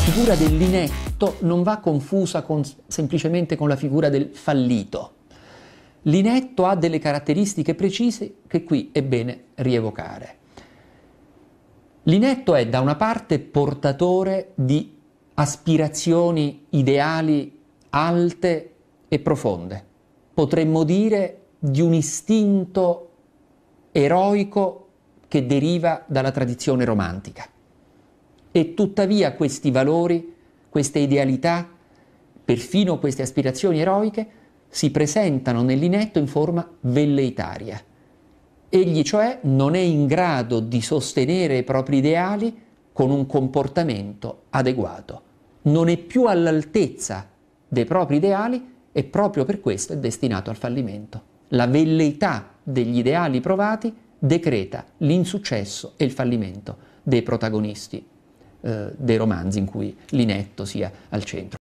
figura dell'inetto non va confusa con, semplicemente con la figura del fallito. L'inetto ha delle caratteristiche precise che qui è bene rievocare. L'inetto è da una parte portatore di aspirazioni ideali alte e profonde, potremmo dire di un istinto eroico che deriva dalla tradizione romantica. E tuttavia questi valori, queste idealità, perfino queste aspirazioni eroiche, si presentano nell'inetto in forma velleitaria. Egli cioè non è in grado di sostenere i propri ideali con un comportamento adeguato, non è più all'altezza dei propri ideali e proprio per questo è destinato al fallimento. La velleità degli ideali provati decreta l'insuccesso e il fallimento dei protagonisti eh, dei romanzi in cui l'inetto sia al centro.